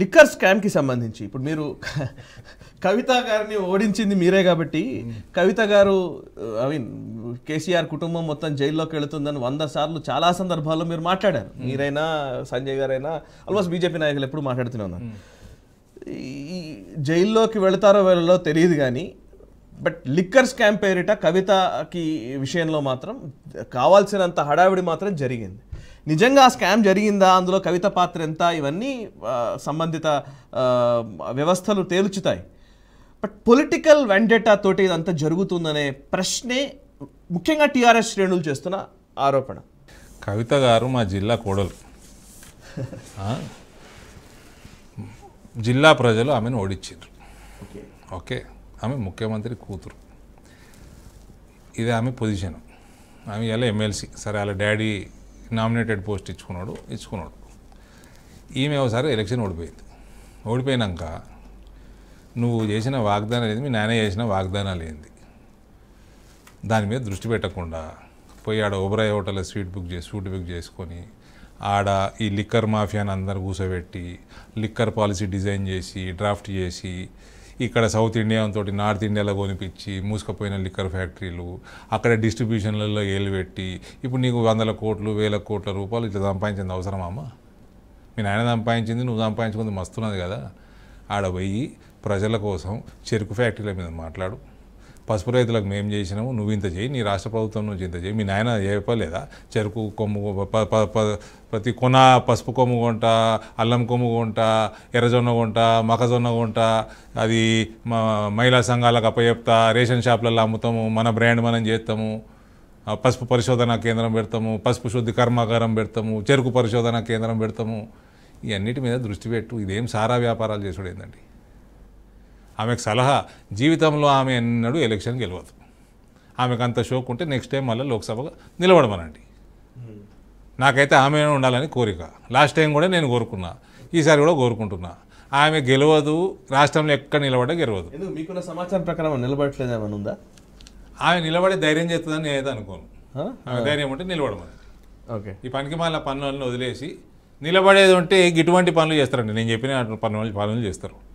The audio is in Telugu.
లిక్కర్ స్కామ్కి సంబంధించి ఇప్పుడు మీరు కవిత గారిని ఓడించింది మీరే కాబట్టి కవిత గారు ఐ మీన్ కేసీఆర్ కుటుంబం మొత్తం జైల్లోకి వెళుతుందని వంద సార్లు చాలా సందర్భాల్లో మీరు మాట్లాడారు మీరైనా సంజయ్ గారైనా ఆల్మోస్ట్ బీజేపీ నాయకులు ఎప్పుడు మాట్లాడుతూనే ఉన్నారు ఈ జైల్లోకి వెళతారో వెళ్ళలో తెలియదు కానీ బట్ లిక్కర్ స్కామ్ పేరిట కవితకి విషయంలో మాత్రం కావాల్సినంత హడావిడి మాత్రం జరిగింది నిజంగా ఆ స్కామ్ జరిగిందా అందులో కవిత పాత్ర ఎంత ఇవన్నీ సంబంధిత వ్యవస్థలు తేల్చుతాయి బట్ పొలిటికల్ వెండేటా తోటి ఇదంతా జరుగుతుందనే ప్రశ్నే ముఖ్యంగా టీఆర్ఎస్ శ్రేణులు చేస్తున్న ఆరోపణ కవిత గారు మా జిల్లా కోడలు జిల్లా ప్రజలు ఆమెను ఓడించారు ఓకే ఆమె ముఖ్యమంత్రి కూతురు ఇది ఆమె పొజిషన్ ఆమె ఇలా ఎమ్మెల్సీ సరే వాళ్ళ డాడీ నామినేటెడ్ పోస్ట్ ఇచ్చుకున్నాడు ఇచ్చుకున్నాడు ఈమె ఒకసారి ఎలక్షన్ ఓడిపోయింది ఓడిపోయినాక నువ్వు చేసిన వాగ్దానం ఏంది మీ నాన్న చేసిన వాగ్దానాలు ఏంది దాని మీద దృష్టి పెట్టకుండా పోయి ఆడ ఓబరాయ్ హోటల్లో స్వీట్ బుక్ చేసి స్వీట్ బుక్ చేసుకొని ఆడ ఈ లిక్కర్ మాఫియాని అందరు కూసబెట్టి లిక్కర్ పాలసీ డిజైన్ చేసి డ్రాఫ్ట్ చేసి ఇక్కడ సౌత్ ఇండియాతో నార్త్ ఇండియాలో కొనిపించి మూసుకపోయిన లిక్కర్ ఫ్యాక్టరీలు అక్కడ డిస్ట్రిబ్యూషన్లలో ఏలు పెట్టి ఇప్పుడు నీకు వందల కోట్లు వేల కోట్ల రూపాయలు ఇట్లా సంపాదించింది అవసరమా మీ నాయన సంపాదించింది నువ్వు సంపాదించుకుంది మస్తున్నది కదా ఆడ పోయి ప్రజల కోసం చెరుకు ఫ్యాక్టరీల మీద మాట్లాడు పసుపు రైతులకు మేము చేసినాము నువ్వు ఇంత చేయి నీ రాష్ట్ర ప్రభుత్వం నుంచి ఇంత చేయి మీ నాయన చెప్పలేదా చెరుకు కొమ్ము ప్రతి కొన పసుపు కొమ్ము కొంట అల్లం కొమ్ము కొంట ఎర్రజొన్న కొంట మకజొన్న కొంట అది మహిళా సంఘాలకు అప్పచెప్తా రేషన్ షాపులలో అమ్ముతాము మన బ్రాండ్ మనం చేస్తాము పసుపు పరిశోధన కేంద్రం పెడతాము పసుపు శుద్ధి కర్మాగారం పెడతాము చెరుకు పరిశోధన కేంద్రం పెడతాము ఇవన్నిటి మీద దృష్టి పెట్టు ఇదేం సారా వ్యాపారాలు చేసుడు ఏంటండి ఆమెకు సలహా జీవితంలో ఆమె ఎన్నడూ ఎలక్షన్ గెలవదు ఆమెకు అంత షోక్ ఉంటే నెక్స్ట్ టైం మళ్ళీ లోక్సభ నిలబడమనండి నాకైతే ఆమె ఉండాలని కోరిక లాస్ట్ టైం కూడా నేను కోరుకున్నా ఈసారి కూడా కోరుకుంటున్నా ఆమె గెలవదు రాష్ట్రంలో ఎక్కడ నిలబడ గెలవదు మీకున్న సమాచారం ప్రకారం నిలబడట్లేదు ఏమైనా ఉందా ఆమె నిలబడే ధైర్యం చేస్తుందని నేనైతే అనుకోను ఆమె ధైర్యం ఉంటే నిలబడమని ఓకే ఈ పనికి మళ్ళీ పన్నులను వదిలేసి నిలబడేది ఉంటే ఇటువంటి పనులు చేస్తారండి నేను చెప్పిన పనులు పనులు చేస్తారు